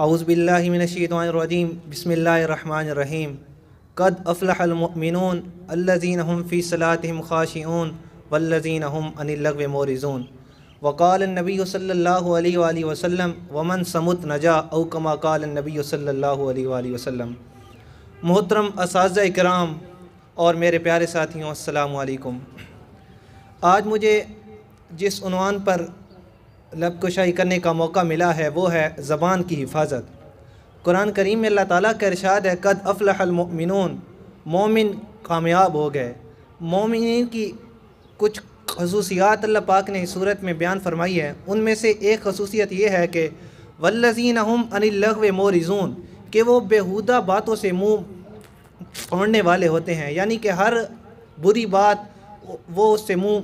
अउज़बिल्लिमिनशीतरजीम बसमीम कद अफ़लमिन अल्लिन हम फ़ी सलातम ख़ाशन वल्लिन हम अनिलग मोरिज़ून वकाल नबी सल्ला वसम वमन समुत नजा अवकमा कलनबी नबी सल्ला वसम मोहतरम इस कराम और मेरे प्यारे साथियों आज मुझे जिसवान पर लब करने का मौका मिला है वो है ज़बान की हिफाजत कुरान करीम में अल्लाह ताला का इरशाद है कद अफलमिन मोमिन कामयाब हो गए मोमिन की कुछ खसूसियात अल्लाह पाक ने सूरत में बयान फरमाई है उनमें से एक खसूसियत ये है कि वल्लजीन हम अनिलगव मोरिजून कि वो बेहुदा बातों से मुंह फोड़ने वाले होते हैं यानी कि हर बुरी बात वो उससे मुंह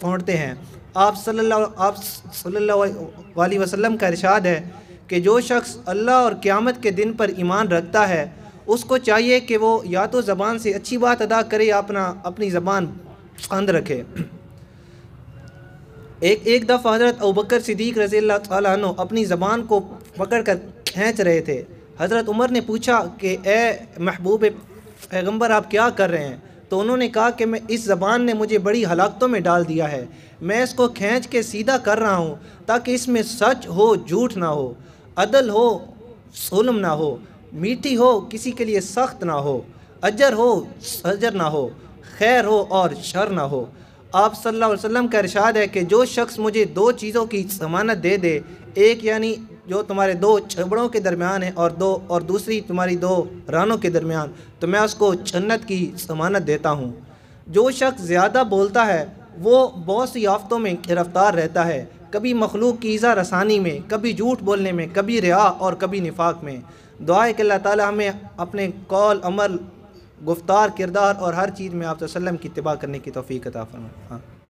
फोड़ते हैं आप सल्ला आप सल्ला वसम का इरशाद है कि जो शख्स अल्लाह और क़्यामत के दिन पर ईमान रखता है उसको चाहिए कि वो या तो ज़बान से अच्छी बात अदा करे या अपना अपनी ज़बान अंद रखे एक एक दफ़ा हज़रत अबकर सिद्दीक रज़ी तु अपनी ज़बान को पकड़ कर खींच रहे थे हज़रत उमर ने पूछा कि ए महबूब पैगम्बर आप क्या कर रहे हैं तो उन्होंने कहा कि मैं इस ज़बान ने मुझे बड़ी हलाकतों में डाल दिया है मैं इसको खींच के सीधा कर रहा हूँ ताकि इसमें सच हो झूठ ना हो अदल हो सुलम ना हो मीठी हो किसी के लिए सख्त ना हो अजर हो सजर ना हो खैर हो और शर ना हो आप सल्लल्लाहु अलैहि वसल्लम का इरशाद है कि जो शख्स मुझे दो चीज़ों की जमानत दे दे एक यानी जो तुम्हारे दो छबड़ों के दरमियान है और दो और दूसरी तुम्हारी दो रानों के दरमियान तो मैं उसको जन्नत की समानत देता हूँ जो शख्स ज़्यादा बोलता है वो बहुत सी आफतों में गिरफ्तार रहता है कभी मखलूक की ईज़ा रसानी में कभी झूठ बोलने में कभी रिया और कभी निफाक में दुआ के अल्लाह ताली हमें अपने कौल अमल गुफ्तार किरदार और हर चीज़ में आप वसम की तबाह करने की तोफ़ी कता फरमाए हाँ